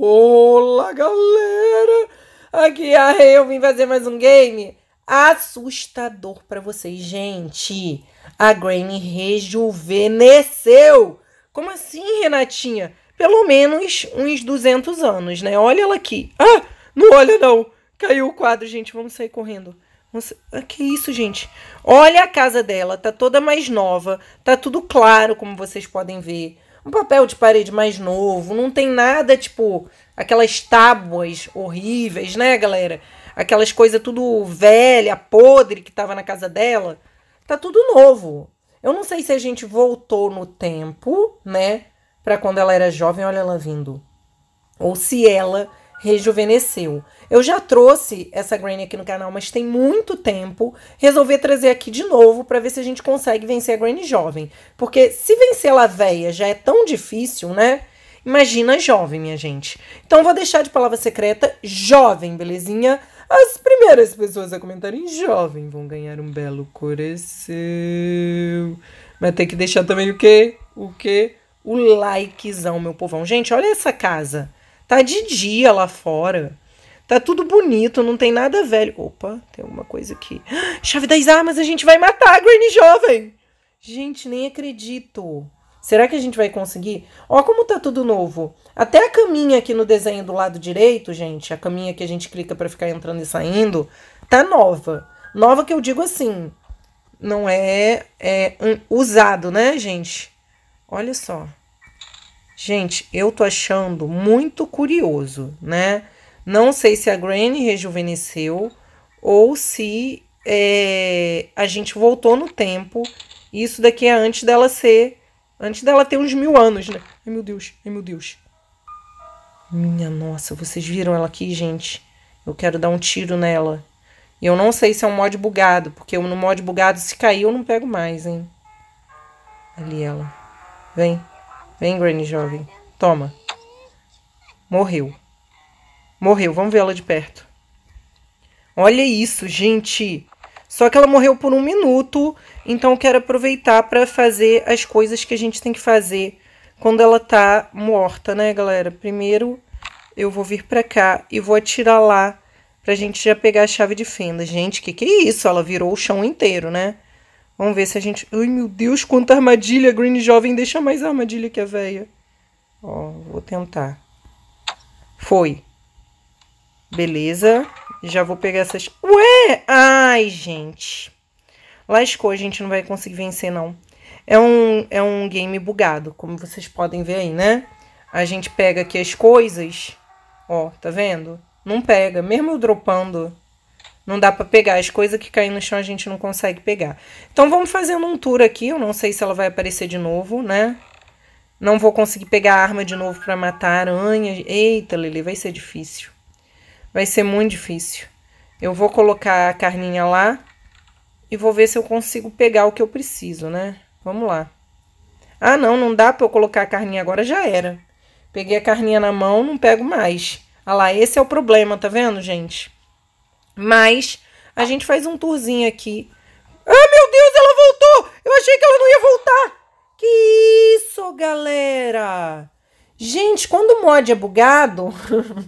Olá, galera! Aqui é a Rei, eu vim fazer mais um game assustador para vocês. Gente, a Granny rejuvenesceu! Como assim, Renatinha? Pelo menos uns 200 anos, né? Olha ela aqui. Ah, não olha não! Caiu o quadro, gente, vamos sair correndo. Nossa, ah, que isso, gente? Olha a casa dela, tá toda mais nova, tá tudo claro, como vocês podem ver um papel de parede mais novo, não tem nada tipo aquelas tábuas horríveis, né, galera? Aquelas coisas tudo velha, podre que tava na casa dela. Tá tudo novo. Eu não sei se a gente voltou no tempo, né, para quando ela era jovem, olha ela vindo. Ou se ela rejuvenesceu. Eu já trouxe essa Granny aqui no canal, mas tem muito tempo. Resolvi trazer aqui de novo para ver se a gente consegue vencer a Granny jovem. Porque se vencer ela velha já é tão difícil, né? Imagina jovem, minha gente. Então vou deixar de palavra secreta jovem, belezinha? As primeiras pessoas a comentarem jovem vão ganhar um belo coração. Mas tem que deixar também o quê? O quê? O likezão, meu povão. Gente, olha essa casa. Tá de dia lá fora. Tá tudo bonito, não tem nada velho. Opa, tem alguma coisa aqui. Chave das armas, a gente vai matar a Granny jovem. Gente, nem acredito. Será que a gente vai conseguir? Ó como tá tudo novo. Até a caminha aqui no desenho do lado direito, gente, a caminha que a gente clica para ficar entrando e saindo, tá nova. Nova que eu digo assim, não é, é um, usado, né, gente? Olha só. Gente, eu tô achando muito curioso, né? Não sei se a Granny rejuvenesceu ou se é, a gente voltou no tempo. Isso daqui é antes dela ser. Antes dela ter uns mil anos, né? Ai meu Deus, ai meu Deus. Minha nossa, vocês viram ela aqui, gente? Eu quero dar um tiro nela. E eu não sei se é um mod bugado, porque no mod bugado, se cair, eu não pego mais, hein? Ali ela. Vem. Vem, Granny jovem. Toma. Morreu. Morreu. Vamos ver ela de perto. Olha isso, gente. Só que ela morreu por um minuto. Então quero aproveitar para fazer as coisas que a gente tem que fazer quando ela tá morta, né, galera? Primeiro eu vou vir pra cá e vou atirar lá pra gente já pegar a chave de fenda. Gente, que que é isso? Ela virou o chão inteiro, né? Vamos ver se a gente... Ai, meu Deus, quanta armadilha. Green Jovem deixa mais armadilha que a velha. Ó, vou tentar. Foi. Beleza. Já vou pegar essas... Ué! Ai, gente. Lascou, a gente não vai conseguir vencer, não. É um, é um game bugado, como vocês podem ver aí, né? A gente pega aqui as coisas... Ó, tá vendo? Não pega, mesmo eu dropando... Não dá para pegar. As coisas que caem no chão a gente não consegue pegar. Então vamos fazendo um tour aqui. Eu não sei se ela vai aparecer de novo, né? Não vou conseguir pegar a arma de novo para matar a aranha. Eita, Lili, vai ser difícil. Vai ser muito difícil. Eu vou colocar a carninha lá e vou ver se eu consigo pegar o que eu preciso, né? Vamos lá. Ah, não, não dá para eu colocar a carninha agora, já era. Peguei a carninha na mão, não pego mais. Ah lá, esse é o problema, tá vendo, gente? Mas a gente faz um tourzinho aqui. Ah, meu Deus, ela voltou! Eu achei que ela não ia voltar! Que isso, galera! Gente, quando o mod é bugado.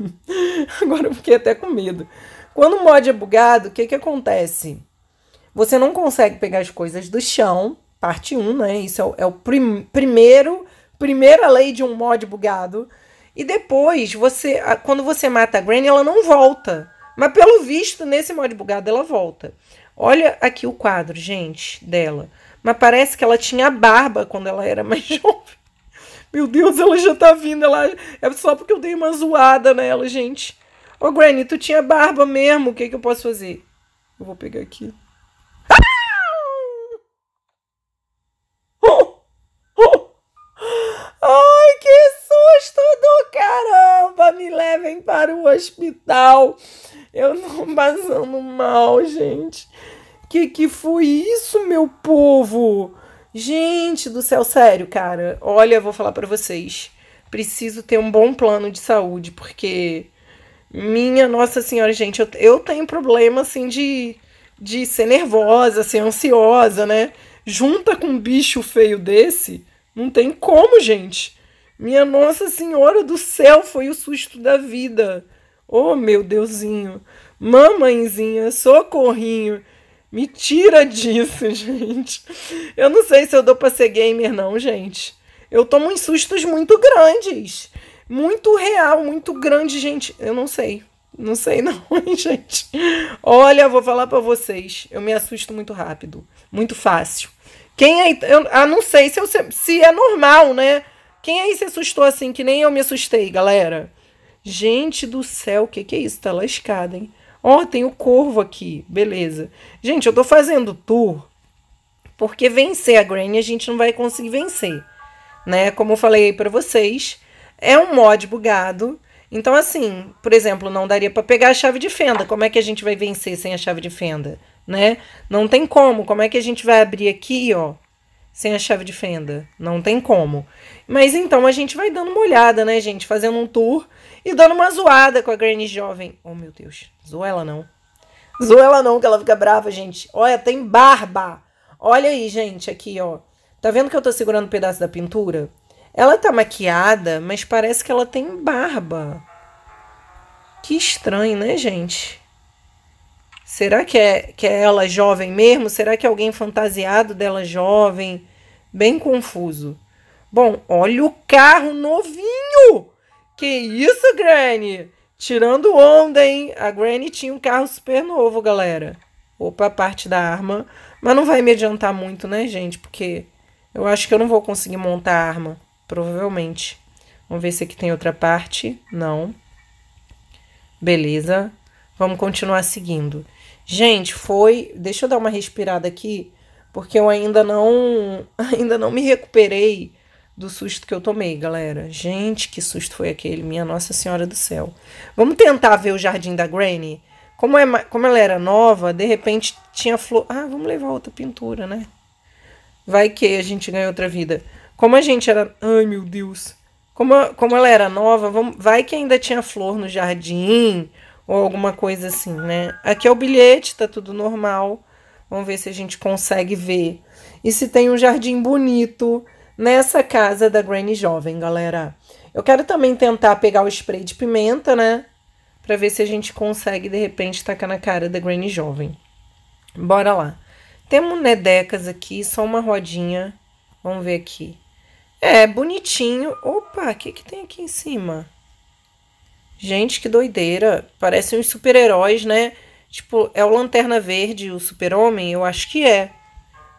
Agora eu fiquei até com medo. Quando o mod é bugado, o que, que acontece? Você não consegue pegar as coisas do chão, parte 1, né? Isso é o, é o prim, primeiro, primeira lei de um mod bugado. E depois, você, quando você mata a Granny, ela não volta. Mas pelo visto, nesse mod bugado ela volta. Olha aqui o quadro, gente, dela. Mas parece que ela tinha barba quando ela era mais jovem. Meu Deus, ela já tá vindo. Ela... É só porque eu dei uma zoada nela, gente. Ô, Granny, tu tinha barba mesmo. O que, é que eu posso fazer? Eu vou pegar aqui. para o hospital. Eu não passando mal, gente. Que que foi isso, meu povo? Gente do céu, sério, cara. Olha, vou falar para vocês. Preciso ter um bom plano de saúde, porque minha Nossa Senhora, gente, eu, eu tenho problema assim de de ser nervosa, ser ansiosa, né? Junta com um bicho feio desse, não tem como, gente. Minha Nossa Senhora do Céu foi o susto da vida. Oh, meu Deusinho. Mamãezinha, socorrinho. Me tira disso, gente. Eu não sei se eu dou pra ser gamer, não, gente. Eu tomo uns sustos muito grandes. Muito real, muito grande, gente. Eu não sei. Não sei não, hein, gente. Olha, vou falar para vocês. Eu me assusto muito rápido. Muito fácil. Quem é... Eu, ah, não sei se, eu, se é normal, né? Quem aí se assustou assim, que nem eu me assustei, galera? Gente do céu, o que, que é isso? Tá lascada, hein? Ó, oh, tem o corvo aqui, beleza. Gente, eu tô fazendo tour porque vencer a Granny a gente não vai conseguir vencer, né? Como eu falei para vocês, é um mod bugado. Então, assim, por exemplo, não daria para pegar a chave de fenda. Como é que a gente vai vencer sem a chave de fenda, né? Não tem como. Como é que a gente vai abrir aqui, ó? sem a chave de fenda. Não tem como. Mas então a gente vai dando uma olhada, né, gente? Fazendo um tour e dando uma zoada com a Granny jovem. Oh, meu Deus. Zoa ela não. Zoa ela não, que ela fica brava, gente. Olha, tem barba. Olha aí, gente, aqui, ó. Tá vendo que eu tô segurando um pedaço da pintura? Ela tá maquiada, mas parece que ela tem barba. Que estranho, né, gente? Será que é, que é ela jovem mesmo? Será que é alguém fantasiado dela jovem? bem confuso. Bom, olha o carro novinho! Que isso, Granny? Tirando onda, hein? A Granny tinha um carro super novo, galera. Opa, a parte da arma. Mas não vai me adiantar muito, né, gente? Porque eu acho que eu não vou conseguir montar a arma. Provavelmente. Vamos ver se aqui tem outra parte. Não. Beleza. Vamos continuar seguindo. Gente, foi... Deixa eu dar uma respirada aqui porque eu ainda não ainda não me recuperei do susto que eu tomei, galera. Gente, que susto foi aquele, minha Nossa Senhora do Céu. Vamos tentar ver o jardim da Granny. Como, é, como ela era nova, de repente tinha flor. Ah, vamos levar outra pintura, né? Vai que a gente ganha outra vida. Como a gente era. Ai, meu Deus. Como, como ela era nova, vamos... vai que ainda tinha flor no jardim ou alguma coisa assim, né? Aqui é o bilhete, tá tudo normal. Vamos ver se a gente consegue ver. E se tem um jardim bonito nessa casa da Granny Jovem, galera. Eu quero também tentar pegar o spray de pimenta, né? Pra ver se a gente consegue, de repente, tacar na cara da Granny Jovem. Bora lá. Temos nedecas aqui, só uma rodinha. Vamos ver aqui. É, bonitinho. Opa, o que, que tem aqui em cima? Gente, que doideira. Parecem uns super-heróis, né? Tipo, é o Lanterna Verde, o Super-Homem? Eu acho que é.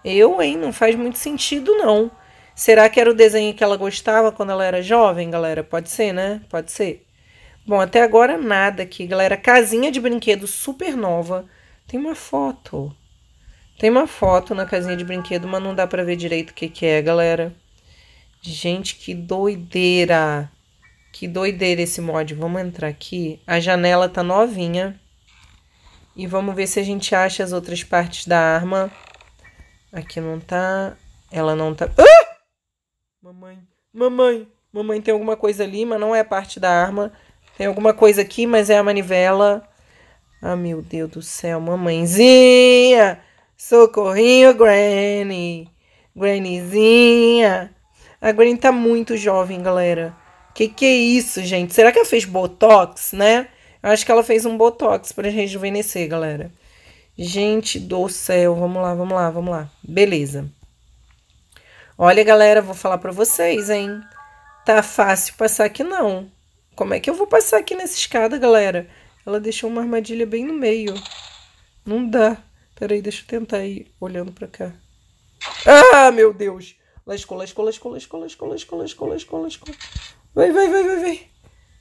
Eu, hein? Não faz muito sentido, não. Será que era o desenho que ela gostava quando ela era jovem, galera? Pode ser, né? Pode ser. Bom, até agora nada aqui, galera. Casinha de brinquedo super nova. Tem uma foto. Tem uma foto na casinha de brinquedo, mas não dá pra ver direito o que, que é, galera. Gente, que doideira. Que doideira esse mod. Vamos entrar aqui. A janela tá novinha. E vamos ver se a gente acha as outras partes da arma. Aqui não tá. Ela não tá... Ah! Mamãe, mamãe, mamãe, tem alguma coisa ali, mas não é parte da arma. Tem alguma coisa aqui, mas é a manivela. Ah, meu Deus do céu, mamãezinha! Socorrinho, Granny! Grannyzinha! A Granny tá muito jovem, galera. Que que é isso, gente? Será que ela fez Botox, né? acho que ela fez um botox para rejuvenescer, galera. Gente do céu, vamos lá, vamos lá, vamos lá. Beleza. Olha, galera, vou falar para vocês, hein? Tá fácil passar aqui não. Como é que eu vou passar aqui nessa escada, galera? Ela deixou uma armadilha bem no meio. Não dá. Peraí, deixa eu tentar ir olhando pra cá. Ah, meu Deus! Lascou, lascou, lascou, lascou, lascou, lascou, lascou, lascou, lascou. Vai, vai, vai, vai, vai.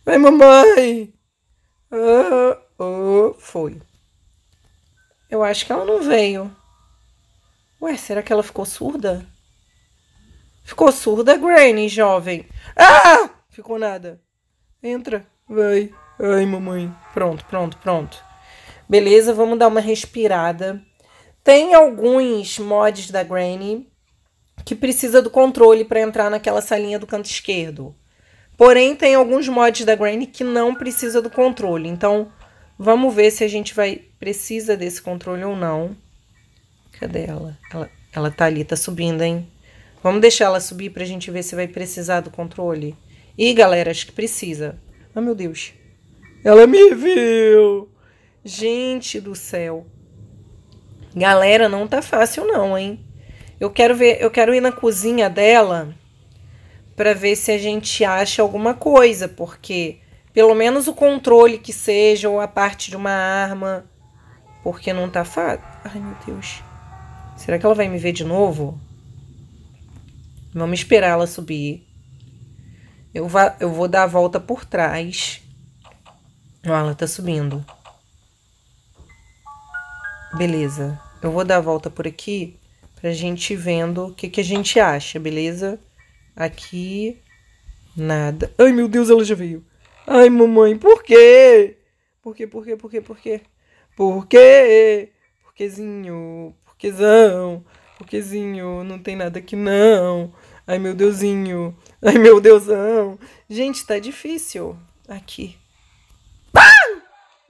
Vai, mamãe! Ah, ah, foi. Eu acho que ela não veio. Ué, será que ela ficou surda? Ficou surda, Granny, jovem. Ah! Ficou nada. Entra. Vai. Ai, mamãe. Pronto, pronto, pronto. Beleza, vamos dar uma respirada. Tem alguns mods da Granny que precisa do controle para entrar naquela salinha do canto esquerdo. Porém, tem alguns mods da Granny que não precisa do controle. Então, vamos ver se a gente vai precisa desse controle ou não. Cadê ela? Ela, ela tá ali, tá subindo, hein? Vamos deixar ela subir pra gente ver se vai precisar do controle. Ih, galera, acho que precisa. Ah, oh, meu Deus. Ela me viu! Gente do céu. Galera, não tá fácil não, hein? Eu quero ver, eu quero ir na cozinha dela para ver se a gente acha alguma coisa, porque pelo menos o controle que seja ou a parte de uma arma, porque não tá fácil. Ai, meu Deus. Será que ela vai me ver de novo? Vamos esperar ela subir. Eu, eu vou dar a volta por trás. Ó, ela tá subindo. Beleza. Eu vou dar a volta por aqui pra gente vendo o que, que a gente acha, beleza? Aqui, nada. Ai, meu Deus, ela já veio. Ai, mamãe, por quê? Por quê, por quê, por quê, por quê? Por quê? Porquezinho, porquezão, porquezinho, não tem nada aqui não. Ai, meu Deusinho, ai, meu Deusão. Gente, tá difícil aqui. Pá!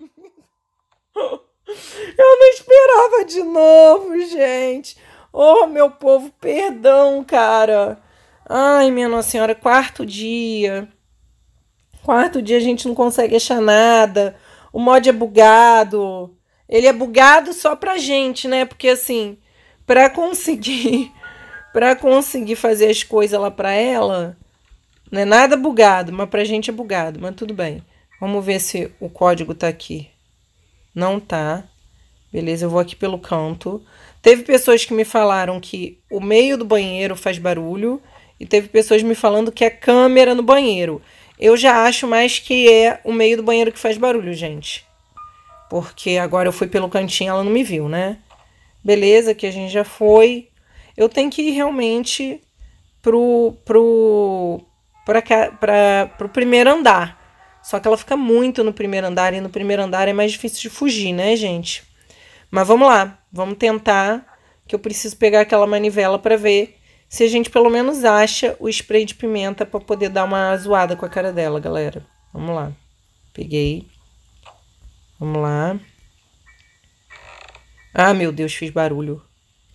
Eu não esperava de novo, gente. Oh, meu povo, perdão, cara. Ai, minha Nossa Senhora, quarto dia. Quarto dia a gente não consegue achar nada. O mod é bugado. Ele é bugado só pra gente, né? Porque assim, para conseguir para conseguir fazer as coisas lá para ela, não é nada bugado, mas pra gente é bugado, mas tudo bem. Vamos ver se o código tá aqui. Não tá. Beleza, eu vou aqui pelo canto. Teve pessoas que me falaram que o meio do banheiro faz barulho e teve pessoas me falando que é câmera no banheiro. Eu já acho mais que é o meio do banheiro que faz barulho, gente. Porque agora eu fui pelo cantinho, ela não me viu, né? Beleza, que a gente já foi. Eu tenho que ir realmente pro pro para para pro primeiro andar. Só que ela fica muito no primeiro andar e no primeiro andar é mais difícil de fugir, né, gente? Mas vamos lá, vamos tentar que eu preciso pegar aquela manivela para ver se a gente pelo menos acha o spray de pimenta para poder dar uma zoada com a cara dela, galera. Vamos lá. Peguei. Vamos lá. Ah, meu Deus, fiz barulho.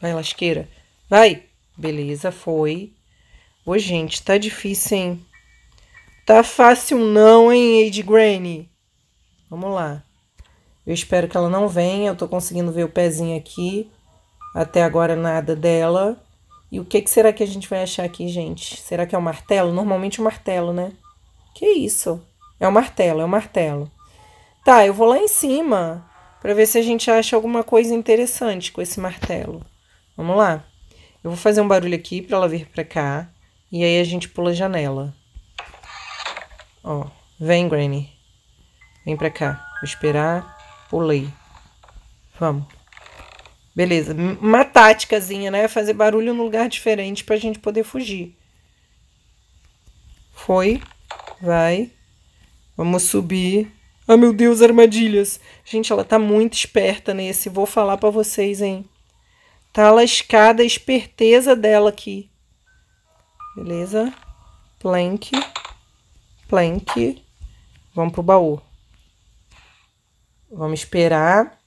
Vai, lasqueira. Vai. Beleza, foi. Ô, gente, tá difícil, hein? Tá fácil não, hein, Age Granny? Vamos lá. Eu espero que ela não venha. Eu tô conseguindo ver o pezinho aqui. Até agora nada dela. E o que, que será que a gente vai achar aqui, gente? Será que é o um martelo? Normalmente o um martelo, né? Que isso? É o um martelo, é o um martelo. Tá, eu vou lá em cima para ver se a gente acha alguma coisa interessante com esse martelo. Vamos lá. Eu vou fazer um barulho aqui para ela vir para cá e aí a gente pula a janela. Ó, vem, Granny. Vem para cá. Vou esperar. Pulei. Vamos. Beleza, uma táticazinha, né? Fazer barulho num lugar diferente pra gente poder fugir. Foi, vai. Vamos subir. Ah, oh, meu Deus, armadilhas. Gente, ela tá muito esperta nesse. Vou falar pra vocês, hein? Tá lascada a esperteza dela aqui. Beleza. Plank. Plank. Vamos pro baú. Vamos esperar.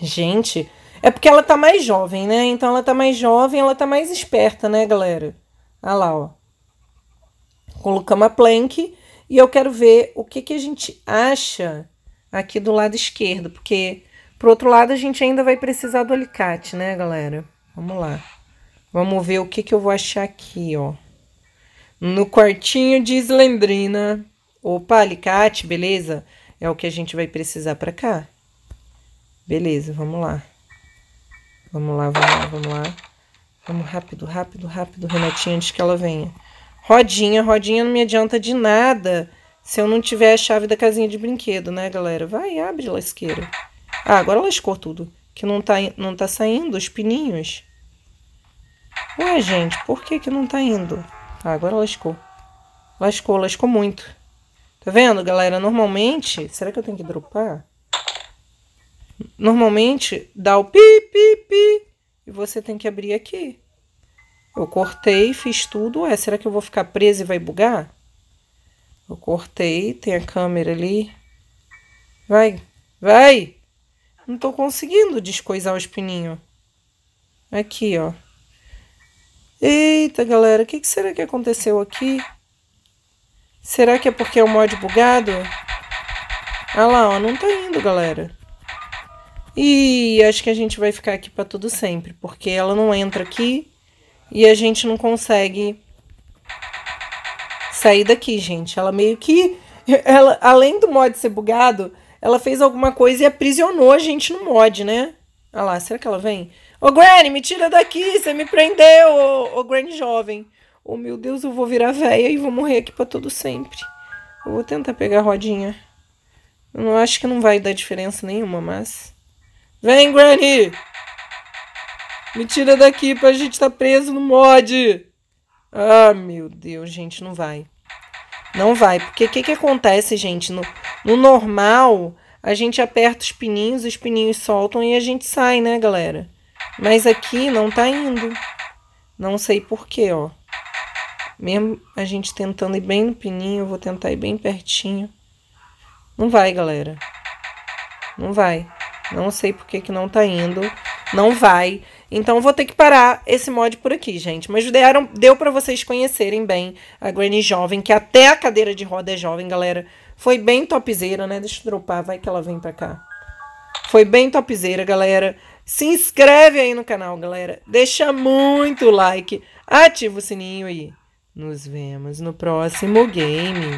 Gente, é porque ela tá mais jovem, né? Então ela tá mais jovem, ela tá mais esperta, né, galera? Olha lá, ó. Colocamos a plank e eu quero ver o que, que a gente acha aqui do lado esquerdo, porque pro outro lado a gente ainda vai precisar do alicate, né, galera? Vamos lá. Vamos ver o que, que eu vou achar aqui, ó. No quartinho de slendrina. Opa, alicate, beleza? É o que a gente vai precisar pra cá. Beleza, vamos lá. Vamos lá, vamos lá, vamos lá. Vamos rápido, rápido, rápido, Renatinha, antes que ela venha. Rodinha, rodinha não me adianta de nada se eu não tiver a chave da casinha de brinquedo, né, galera? Vai, abre, lasqueira. Ah, agora lascou tudo. Que não tá, não tá saindo os pininhos. Ué, gente, por que que não tá indo? Ah, agora lascou. Lascou, lascou muito. Tá vendo, galera? Normalmente... Será que eu tenho que dropar? Normalmente dá o pi, pi, pi e você tem que abrir aqui. Eu cortei, fiz tudo. Ué, será que eu vou ficar presa e vai bugar? Eu cortei, tem a câmera ali. Vai, vai! Não tô conseguindo descoisar os pininhos. Aqui, ó. Eita, galera, o que, que, será que aconteceu aqui? Será que é porque é o mod bugado? Ah lá, ó, não tá indo, galera. E acho que a gente vai ficar aqui para tudo sempre, porque ela não entra aqui e a gente não consegue sair daqui, gente. Ela meio que ela além do mod ser bugado, ela fez alguma coisa e aprisionou a gente no mod, né? Olha ah lá, será que ela vem? Ô, Granny, me tira daqui, você me prendeu, ô, ô Granny jovem. Ô, meu Deus, eu vou virar velha e vou morrer aqui pra todo sempre. Eu vou tentar pegar a rodinha. Eu não acho que não vai dar diferença nenhuma, mas... Vem, Granny! Me tira daqui pra gente tá preso no mod! Ah, meu Deus, gente, não vai. Não vai, porque o que, que acontece, gente? No, no normal, a gente aperta os pininhos, os pininhos soltam e a gente sai, né, galera? Mas aqui não tá indo. Não sei porquê, ó. Mesmo a gente tentando ir bem no pininho, eu vou tentar ir bem pertinho. Não vai, galera. Não vai. Não sei por que, que não tá indo. Não vai. Então vou ter que parar esse mod por aqui, gente. Mas deram, deu para vocês conhecerem bem a Granny Jovem, que até a cadeira de roda é jovem, galera. Foi bem topzeira, né? Deixa eu dropar, vai que ela vem pra cá. Foi bem topzeira, galera. Se inscreve aí no canal, galera. Deixa muito like. Ativa o sininho aí. Nos vemos no próximo game.